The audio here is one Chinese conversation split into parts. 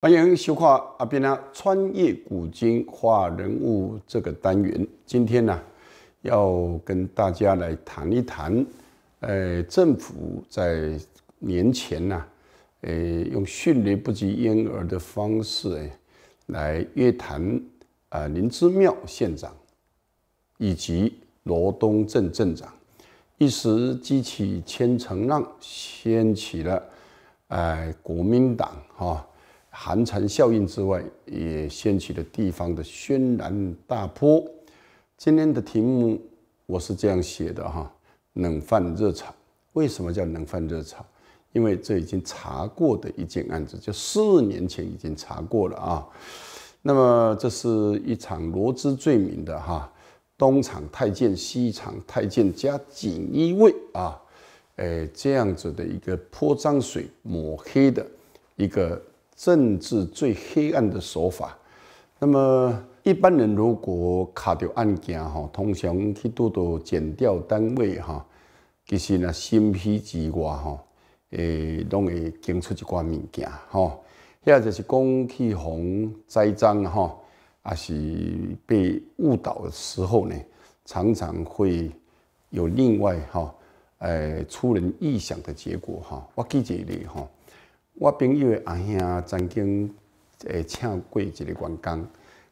欢迎修看阿斌啊！穿越古今画人物这个单元，今天呢，要跟大家来谈一谈，呃，政府在年前呢，呃，用迅雷不及掩耳的方式，诶，来约谈啊林芝庙县长以及罗东镇镇长，一时激起千层浪，掀起了呃，国民党哈。寒蝉效应之外，也掀起了地方的轩然大波。今天的题目我是这样写的哈：冷饭热炒。为什么叫冷饭热炒？因为这已经查过的一件案子，就四年前已经查过了啊。那么，这是一场罗织罪名的哈，东厂太监、西厂太监加锦衣卫啊，哎，这样子的一个泼脏水、抹黑的一个。政治最黑暗的手法，那么一般人如果卡着按键哈，通常去多多减掉单位哈，其实呢，心皮之外哈，诶，拢会惊出一挂物件哈。遐就是讲去洪栽赃哈，也是被误导的时候呢，常常会有另外哈，诶，出人意想的结果哈。我记一个例哈。我朋友的阿兄曾经诶请过一个员工，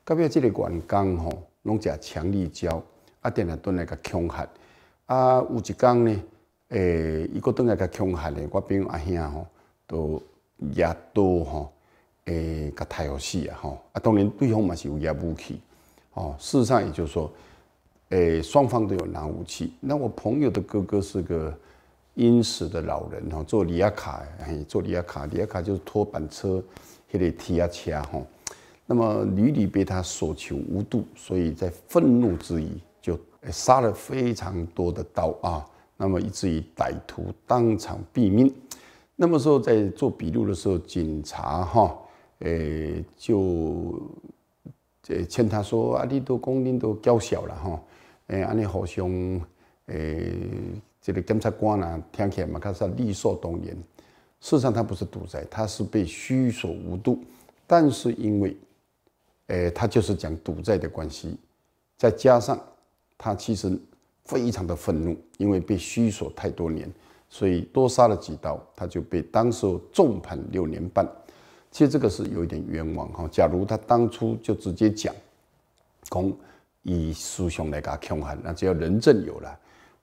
到尾这个员工吼，拢食强力胶，啊，定定倒来甲恐吓。啊，有一天呢，诶，伊国倒来甲恐吓咧，我朋友阿兄吼，都也多吼，诶，甲太好死啊吼！啊，当然对方嘛是有拿武器，哦，事实上也就是说，诶，双方都有拿武器。那我朋友的哥哥是个。殷实的老人哈，坐里亚卡，哎，坐里亚卡，里亚卡就是拖板车，迄个提啊车哈。那么屡屡被他所求无度，所以在愤怒之余就杀了非常多的刀啊。那么以至于歹徒当场毙命。那么时候在做笔录的时候，警察哈，诶就诶劝他说：“啊，你都讲恁都较小了哈，诶，安尼互相诶。”这个刚才光呢听起来嘛，他是力所不能。事实上，他不是赌债，他是被虚索无度。但是因为，哎，他就是讲赌债的关系，再加上他其实非常的愤怒，因为被虚索太多年，所以多杀了几刀，他就被当时重判六年半。其实这个是有一点冤枉哈。假如他当初就直接讲，讲以师兄来个控函，那只要人证有了。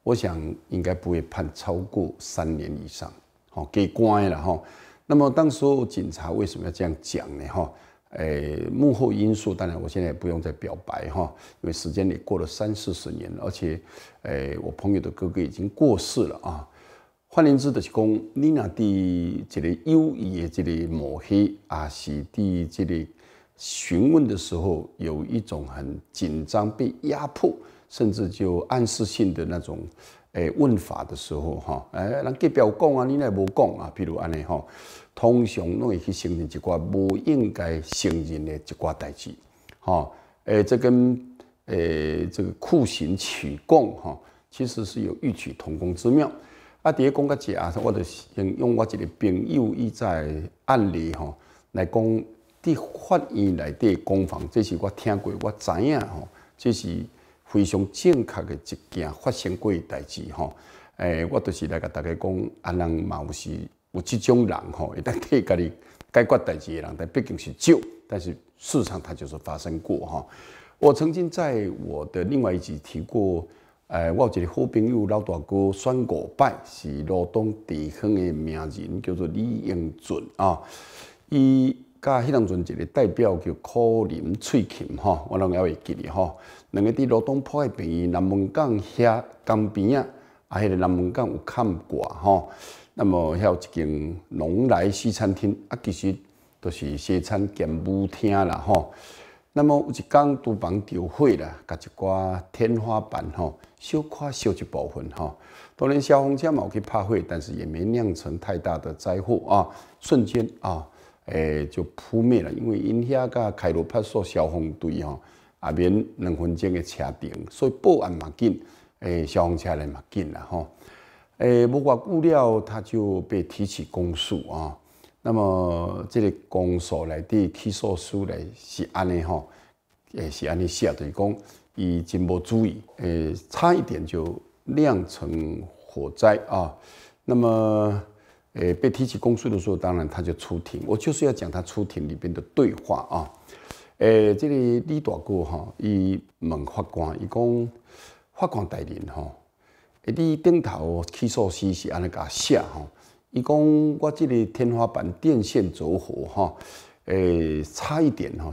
我想应该不会判超过三年以上，好，给乖了哈。那么当时警察为什么要这样讲呢？哈，诶，幕后因素，当然我现在也不用再表白哈，因为时间也过了三四十年了，而且，诶，我朋友的哥哥已经过世了啊。换言之，就是讲，你那的这个有意的这个抹黑，啊，是在这里询问的时候有一种很紧张、被压迫。甚至就暗示性的那种诶问法的时候，哈，诶，人计不要讲啊，你奈无讲啊。比如安尼哈，通常拢会去承认一寡无应该承认的一寡代志，哈，诶，这跟诶这个酷刑取供，哈，其实是有异曲同工之妙。啊，第一讲个只啊，我著用用我一个朋友伊在案例哈来讲，伫法院内底公房，这是我听过我知影吼，这是。非常正确的一件发生过嘅代志吼，诶，我就是来甲大家讲，啊，人嘛有时有这种人吼，会旦替家你解决代志，的人但毕竟是少，但是事实上它就是发生过哈。我曾经在我的另外一集提过，诶，我有一个好朋友老大哥，算过拜是罗东地方的名人，叫做李应准啊，伊。甲迄当阵一个代表叫柯林翠琴吼，我拢还会记哩吼。两个伫罗东坡诶边，南门港遐江边啊，啊迄个南门港有看过吼。那么遐有一间龙来西餐厅啊，其实都是西餐兼舞厅啦吼。那么有一间厨房着火啦，甲一寡天花板吼，小垮烧一部分吼。当然消防车嘛，有去拍火，但是也没酿成太大的灾祸啊，瞬间啊。诶，就扑灭了，因为因遐甲凯派出所消防队吼，啊免两分钟嘅车程，所以报案嘛紧，诶，消防车来嘛紧啦吼，诶，无外久料他就被提起公诉啊。那么，这个公诉来，的起诉书来是安尼吼，诶，是安尼写对，讲伊真无注意，诶，差一点就酿成火灾啊。那么。诶，被提起公诉的时候，当然他就出庭。我就是要讲他出庭里边的对话啊。诶，这里李大哥哈，一问法官，伊讲法官大人哈，你顶头起诉书是安尼甲写哈？伊讲我这个天花板电线着火哈，诶，差一点哈，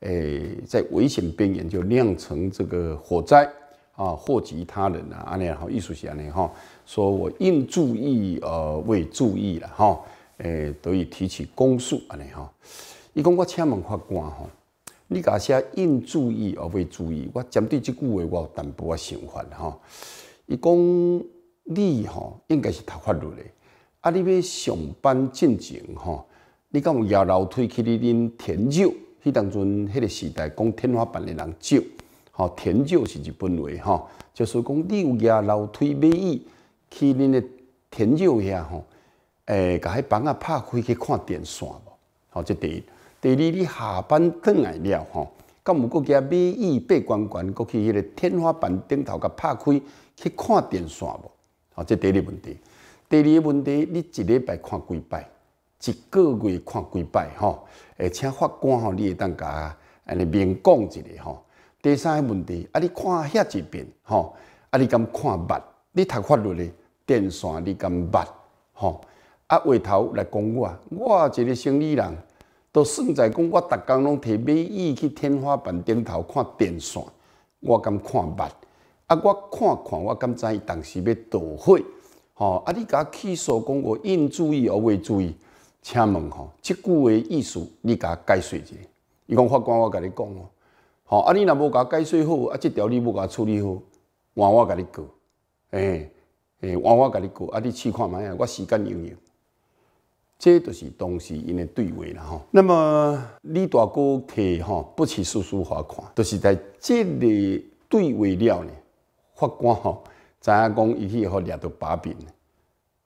诶，在危险边缘就酿成这个火灾啊，祸及他人啊，安尼哈，意思写安尼哈。说我应注意，呃，未注意了，哈，诶，得以提起公诉，安尼哈。伊讲，我请问法官，哈，你假写应注意而未注意，我针对即句话，我有淡薄仔想法，哈。伊讲，你哈，应该是读法律的，啊，你要上班进前，哈，你敢有压楼梯去你恁田旧？迄当阵，迄个时代，讲天花板的人少，吼，田旧是一本话，哈，就是讲你有压楼梯买伊。去恁诶天桥下吼，诶，甲迄房啊拍开去看电线无？吼，这第一。第二，你下班转来了吼，敢毋搁加美意白光光，搁去迄个天花板顶头甲拍开去看电线无？吼，这第二个问题。第二个问题，你一礼拜看几摆？一个月看几摆？吼，而且法官吼，你会当甲安尼明讲一下吼。第三个问题，啊，你看遐一遍？吼，啊，你敢看捌？你读法律嘞？电线你敢捌？吼！啊，回头来讲我，我一个生意人，都算在讲我，逐工拢摕美意去天花板顶头看电线，我敢看捌。啊，我看看，我敢知，当时要倒火。吼！啊，你甲起诉讲我应注意而未注意，请问吼，即句话意思，你甲解释者。伊讲法官，我甲你讲哦。吼！啊，你若无甲解释好，啊，即条你无甲处理好，换我甲你告，诶。诶，我我甲你讲，啊，你试看嘛啊，我时间有用，这就是当时因的对话了吼。那么李大哥提吼不是诉书罚款，就是在这里对位了呢。法官吼影讲伊一天好掠到把柄，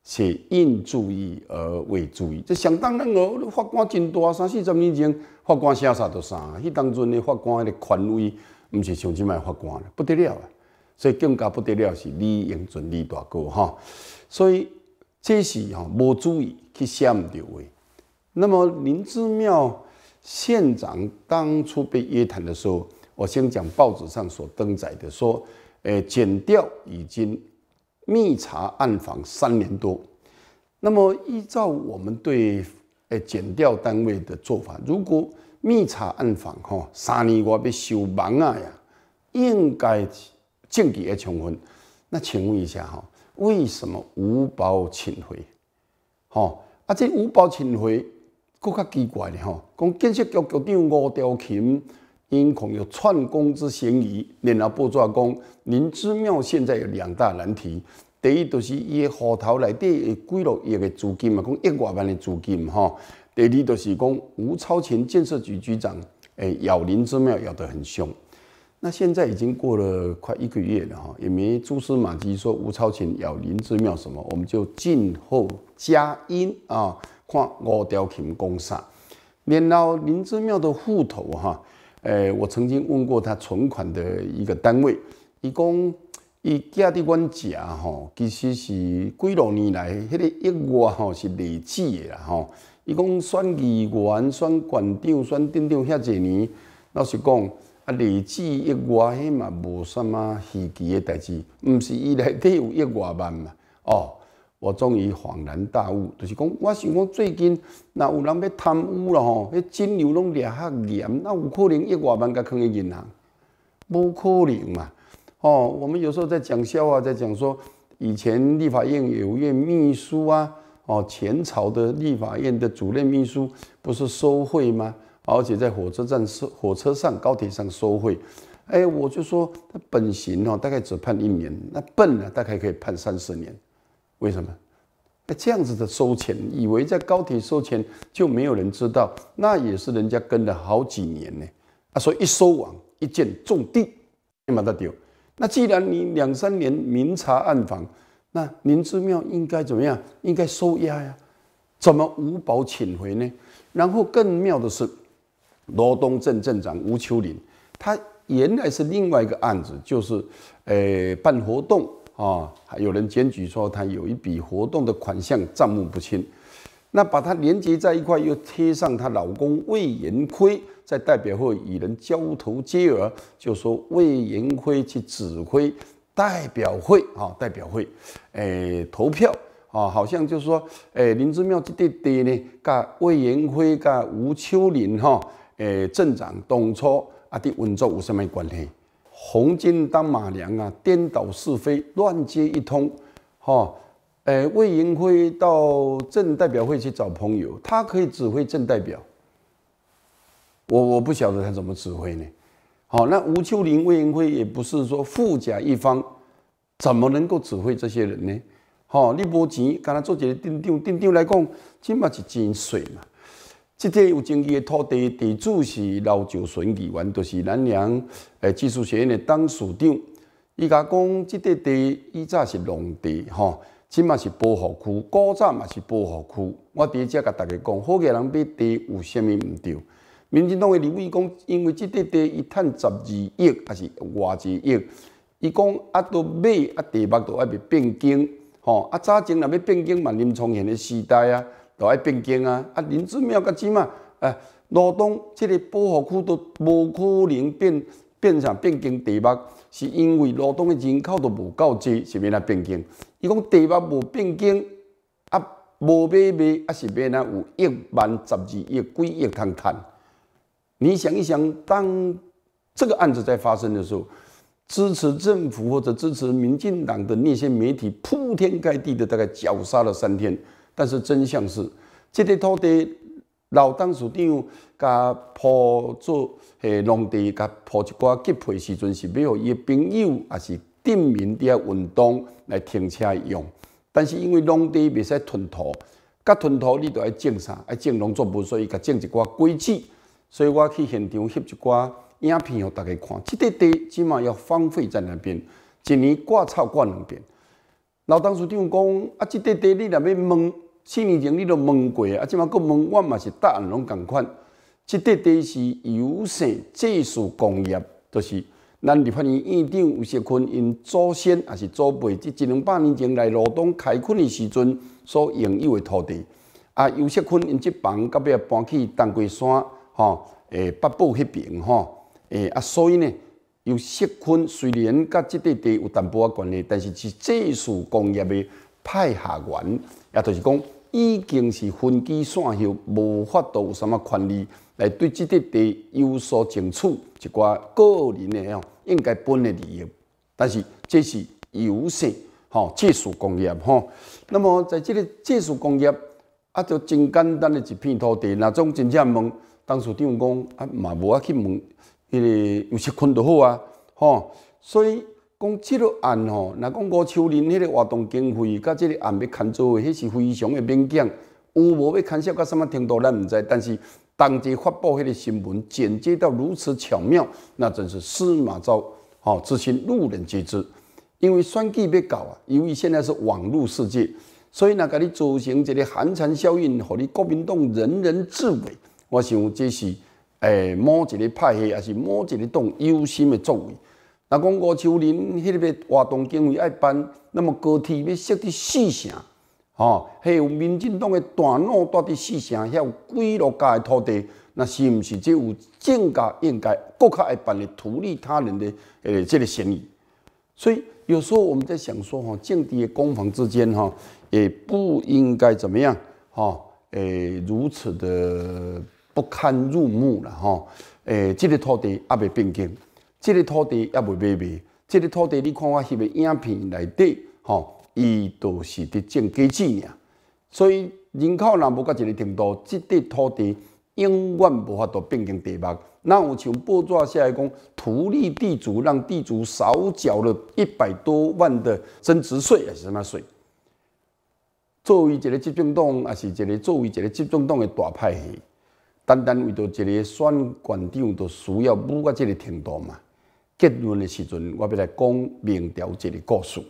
是应注意而未注意。这相当难哦。法官真大，三四十年前，法官啥啥都啥。迄当阵的法官的个权威，不是像即卖法官了，不得了啊。所以更加不得了是李永俊李大哥哈，所以这是哈无注意去想唔到位。那么林志妙县长当初被约谈的时候，我先讲报纸上所登载的说，呃，检调已经密查暗访三年多。那么依照我们对呃检调单位的做法，如果密查暗访哈三年外被收网啊呀，应该。政治的充分。那请问一下哈，为什么五保请回？哈啊，这五保请回，搁较奇怪的哈。讲建设局局长吴朝琴，因恐有串供之嫌疑，然后报纸讲林芝庙现在有两大难题：第一，就是伊个户头内底几落亿个资金嘛，讲一外万的资金吼。第二，就是讲吴超前建设局局长，诶，咬林芝庙咬得很凶。那现在已经过了快一个月了哈，也没蛛丝马迹说吴超群咬林志妙什么，我们就静候佳音啊，看五条琴公啥。连到林志妙的户头哈，诶，我曾经问过他存款的一个单位，伊讲伊寄伫阮家吼，其实是几落年来迄个亿外吼是累积的吼，伊讲选议员、选县长、选镇长遐侪年，老实讲。啊，利息一外迄嘛无什么稀奇的代志，毋是伊内底有一外万嘛？哦，我终于恍然大悟，就是讲，我想讲最近，若有人要贪污了吼，迄金流拢抓较严，那有可能一外万甲放银行，不可能嘛？哦，我们有时候在讲笑话，在讲说，以前立法院有位秘书啊，哦，前朝的立法院的主任秘书不是收贿吗？而且在火车站、收火车上、高铁上收贿，哎，我就说他本刑哦，大概只判一年，那笨呢，大概可以判三十年，为什么？那这样子的收钱，以为在高铁收钱就没有人知道，那也是人家跟了好几年呢。他说一收网，一见重地，你把他丢。那既然你两三年明查暗访，那灵芝庙应该怎么样？应该收押呀？怎么无保遣回呢？然后更妙的是。罗东镇镇长吴秋玲，她原来是另外一个案子，就是，诶办活动啊，还有人检举说她有一笔活动的款项账目不清，那把他连接在一块，又贴上她老公魏延辉在代表会与人交头接耳，就说魏延辉去指挥代表会啊，代表会，诶投票啊，好像就是说，诶林之妙这地地呢，噶魏延辉跟吴秋玲哈。诶，镇长董卓啊，滴温州有什么关系？红军当马良啊，颠倒是非，乱接一通，哈！诶，魏云辉到镇代表会去找朋友，他可以指挥镇代表。我我不晓得他怎么指挥呢？好，那吴秋林、魏云辉也不是说富甲一方，怎么能够指挥这些人呢？好，你波钱，跟他做一个镇长，镇长来讲，起码是薪水嘛。这块有争议的土地地主是老九顺议员，就是南阳诶技术学院的董事长。伊甲讲，这块地以早是农地，吼，即嘛是保护区，古早嘛是保护区。我伫一只甲大家讲，好多人买地有虾米毋对？民进党的李伟讲，因为这块地伊赚十二亿，还是偌济亿。伊讲啊，都买啊，地目都爱变变景，吼啊，早前若要变景，万林重现嘅时代啊。都爱并经啊！啊，林子庙个钱嘛，啊，罗东这个保护区都无可能变变成变经地目，是因为罗东的人口都无够多，是免他并经。伊讲地目无并经，啊，无买卖，啊，是免他有亿万十二亿、几亿通谈。你想一想，当这个案子在发生的时候，支持政府或者支持民进党的那些媒体，铺天盖地的，大概绞杀了三天。但是真相是，这块土地老当事长加铺做诶，农地加铺一寡集配时阵，是要伊朋友啊是店面伫啊运动来停车用。但是因为农地未使吞土，甲吞土你都要种啥？要种农作物，所以甲种一寡果子。所以我去现场翕一寡。影片，予大家看。这块地起码要荒废在那边一年挂草割两遍。老当事长讲啊，这块地你若要问。四年前你都问过，啊，即马佫问，我嘛是答案拢共款。即块地是尤氏技术工业，就是咱立法院院长尤锡坤因祖先也是祖辈，即一两百年前来罗东开垦的时阵所拥有的土地。啊，尤锡坤因即房到尾搬去东关山，吼，诶，北部迄边，吼，诶，啊，所以呢，尤锡坤虽然甲即块地有淡薄仔关系，但是是技术工业的派下员，也就是讲。已经是分级线后，无法度有啥物权利来对即块地有所争取一寡个人的吼应该分的利益，但是这是优势吼技术工业吼。那么在这个技术工业啊，就真简单的一片土地，那种真正问，董事长讲啊，嘛无法去问，迄个有吃困就好啊吼，所以。讲这个案吼，那讲吴秋林迄个活动经费，甲这个案要牵做，那是非常的敏感。有无要牵涉到什么程度，咱毋知。但是当即发布迄个新闻，简洁到如此巧妙，那真是司马昭，吼之心路人皆知。因为选举要搞啊，因为现在是网络世界，所以若甲你造成这个寒蝉效应，互你国民党人人自危。我想这是诶某一个派系，也是某一个党有心的作为。若讲吴秋林迄个活动经费爱办，那么高铁要设伫四城，吼，还有民进党的大老住伫四城，还有几落家的土地，那是毋是即有政加应该各加爱办的图利他人的诶这个嫌疑？所以有时候我们在想说，吼，政敌攻防之间，哈，也不应该怎么样，哈，诶，如此的不堪入目了，哈，诶，这个土地也未变更。这个土地也袂卖卖，这个土地你看我翕的影片内底，吼，伊就是伫种果子呀。所以人口若无到一个程度，即块土地永远无法度变成地目。那有像报纸写来讲，土地地主让地主少缴了一百多万的增值税还是什么税？作为一个执政党，也是一个作为一个执政党的大派系，单单为着一个选县长，就需要五到这个程度嘛？结论的时阵，我要来讲明朝解的故事。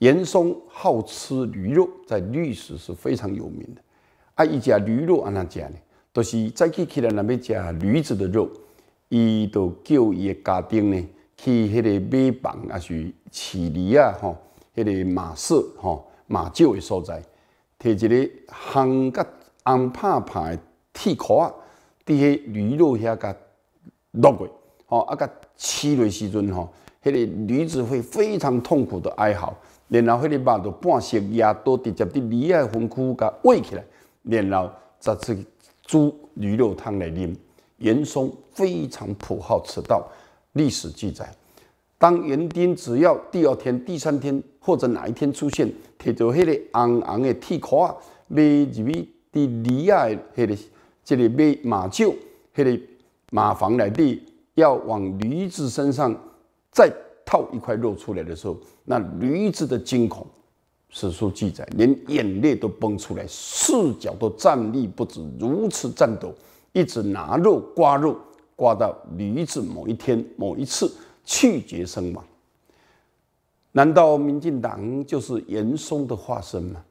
严嵩好吃驴肉，在历史是非常有名的。啊，伊食驴肉安怎食呢？就是早起起来，咱要食驴子的肉，伊就叫伊个家丁呢，去迄个马房，阿是饲驴啊，哈，迄个马舍，哈，马厩的所在，摕一个红甲红啪啪的铁箍啊，伫迄驴肉遐甲弄过，哦，啊个。吃的时候，吼，迄个驴子会非常痛苦的哀嚎，然后迄个肉就半熟，也都直接伫驴的缝窟甲喂起来，然后再煮猪驴肉汤来啉。严嵩非常偏好此道。历史记载，当园丁只要第二天、第三天或者哪一天出现，摕着迄个红红的铁箍啊，买入去伫驴的迄个这个买马厩、迄个马房内底。要往驴子身上再套一块肉出来的时候，那驴子的惊恐，史书记载，连眼泪都崩出来，四脚都站立不止，如此战斗，一直拿肉刮肉，刮到驴子某一天某一次气绝身亡。难道民进党就是严嵩的化身吗？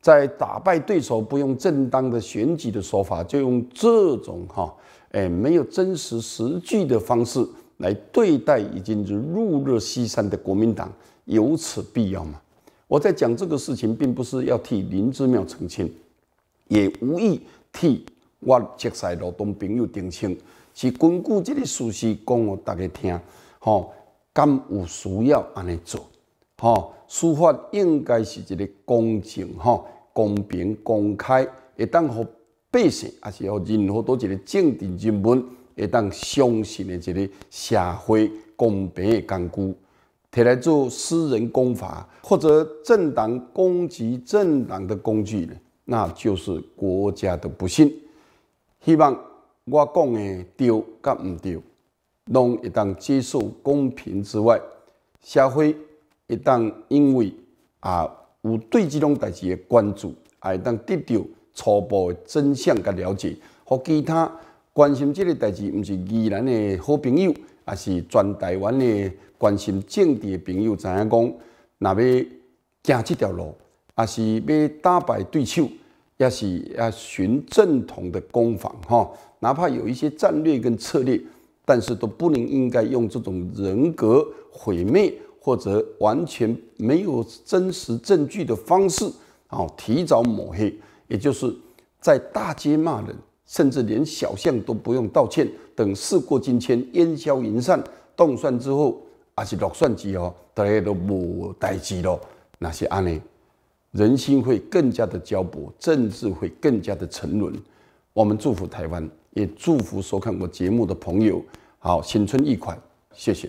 在打败对手不用正当的选举的说法，就用这种哈。哎，没有真实实据的方式来对待已经是入日西山的国民党，有此必要吗？我在讲这个事情，并不是要替林之妙澄清，也无意替我接西罗东平友澄清，是根据这个事实讲给大家听，吼，敢有需要安尼做，吼，司法应该是一个公正、吼，公平、公开，也当好。百姓还是要任何多一个政治人物会当相信诶一个社会公平的工具。摕来做私人攻法或者政党攻击政党的工具，那就是国家的不幸。希望我讲的对甲唔对，拢一旦接受公平之外，社会一旦因为啊有对这种代志的关注，会当得到。初步真相噶了解，和其他关心这个代志不是宜兰的好朋友，也是全台湾的关心政治的朋友，知影讲，那要行这条路，也是要打败对手，也是要寻正统的攻防，哪怕有一些战略跟策略，但是都不能应该用这种人格毁灭或者完全没有真实证据的方式，啊，提早抹黑。也就是在大街骂人，甚至连小巷都不用道歉等事过境迁，烟消云散。动算之后，还是落算之后，大家都无待机咯。那些安呢？人心会更加的焦薄，政治会更加的沉沦。我们祝福台湾，也祝福收看我节目的朋友，好新春愉快，谢谢。